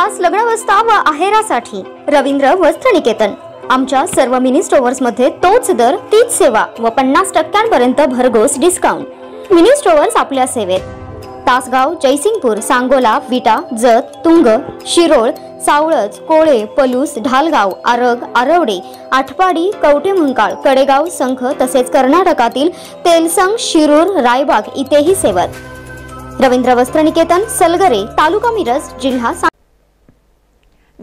खास लग्नावस्था व आहेरासाठी रवींद्र वस्त्र निकेतन आमच्या सर्व मिनी स्टोअर्स मध्ये तोच दर तीच सेवा व पन्नास टक्क्यांपर्यंत भरघोस डिस्काउंट मिनी स्टोअर्स आपल्या सेवेत तासगाव जयसिंगपूर सांगोला विटा जत तुंग शिरोळ सावळज कोळे पलूस ढालगाव आरग आरवडे आठपाडी कवटे मुंकाळ कडेगाव संख तसेच कर्नाटकातील तेलसंग शिरूर रायबाग इथेही सेवत रवींद्र वस्त्रनिकेतन सलगरे तालुका मिरज जिल्हा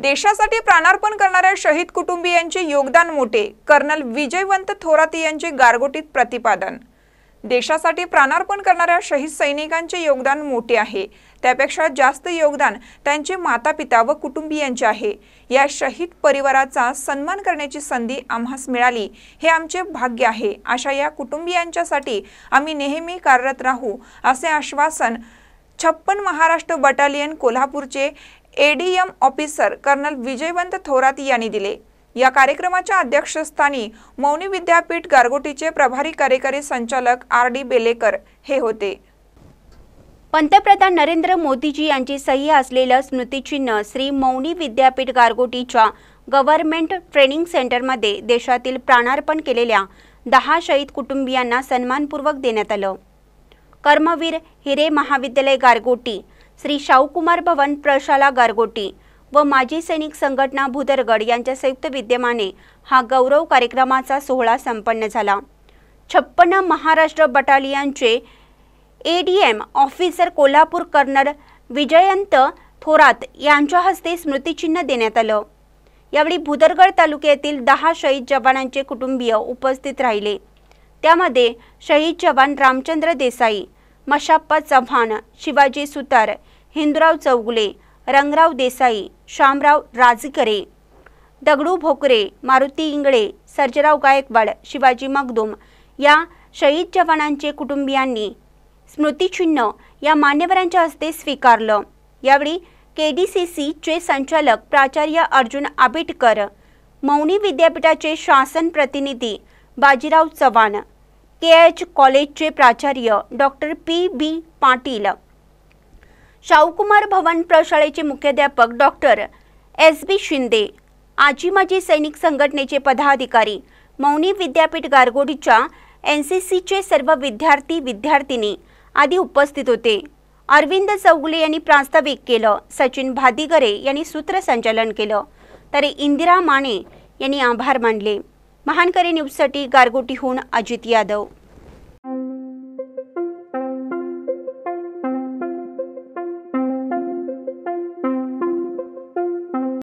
देशासाठी प्राणार्पण करणाऱ्या शहीद कुटुंबियांचे योगदान मोठे कर्नल विजयवंत थोरात यांचे गारगोटीत प्रतिपादन देशासाठी प्राणार्पण करणाऱ्या शहीद सैनिकांचे योगदान मोठे आहे त्यापेक्षा जास्त योगदान त्यांचे माता पिता व कुटुंबियांचे आहे या शहीद परिवाराचा सन्मान करण्याची संधी आम्हास मिळाली हे आमचे भाग्य आहे अशा या कुटुंबियांच्यासाठी आम्ही नेहमी कार्यरत राहू असे आश्वासन छप्पन महाराष्ट्र बटालियन कोल्हापूरचे ADM officer colonel Vijayvant Thorat यांनी दिले या कार्यक्रमाच्या अध्यक्षस्थानी मौनी विद्यापीठ गारगोटीचे प्रभारी कार्यकारी संचालक आर डी बेलेकर हे होते पंतप्रधान नरेंद्र मोदीजी यांची सही असलेलं स्मृतिचिन्ह श्री मौनी विद्यापीठ गारगोटीच्या गव्हर्नमेंट ट्रेनिंग सेंटरमध्ये देशातील प्राणार्पण केलेल्या दहा शहीद कुटुंबियांना सन्मानपूर्वक देण्यात आलं कर्मवीर हिरे महाविद्यालय गारगोटी श्री शाहूकुमार भवन प्रशाला गारगोटी व माजी सैनिक संघटना भूदरगड यांच्या संयुक्त विद्यमाने हा गौरव कार्यक्रमाचा सोहळा संपन्न झाला छप्पन्न महाराष्ट्र बटालियनचे A D M officer Kolhapur colonel Vijayant Thorat यांच्या हस्ते स्मृतिचिन्ह देण्यात आलं यावेळी भूदरगड तालुक्यातील दहा शहीद जवानांचे कुटुंबीय उपस्थित राहिले त्यामध्ये शहीद जवान रामचंद्र देसाई मशाप्पा चव्हाण शिवाजी सुतार हिंदुराव चौगुले रंगराव देसाई शामराव राजकरे दगडू भोकरे मारुती इंगळे सर्जराव गायकवाड शिवाजी मगदुम या शहीद जवानांचे कुटुंबियांनी स्मृतिचिन्ह या मान्यवरांच्या हस्ते स्वीकारलं यावेळी के डी सी सीचे संचालक प्राचार्य अर्जुन आबिटकर मौनी विद्यापीठाचे शासन प्रतिनिधी बाजीराव चव्हाण के एच कॉलेजचे प्राचार्य doctor P B Patil Shahukumar Bhavan प्रशाळेचे मुख्याध्यापक डॉक्टर एस बी शिंदे आजी माजी सैनिक संघटनेचे पदाधिकारी मौनी विद्यापीठ गारगोडीच्या एन सी सीचे सर्व विद्यार्थी विद्यार्थिनी आदी उपस्थित होते अरविंद चौगले यांनी प्रास्ताविक केलं सचिन भादिगरे यांनी सूत्रसंचालन केलं तर इंदिरा माने यांनी आभार मानले महानकरी न्यूजसाठी गारगोटीहून अजित यादव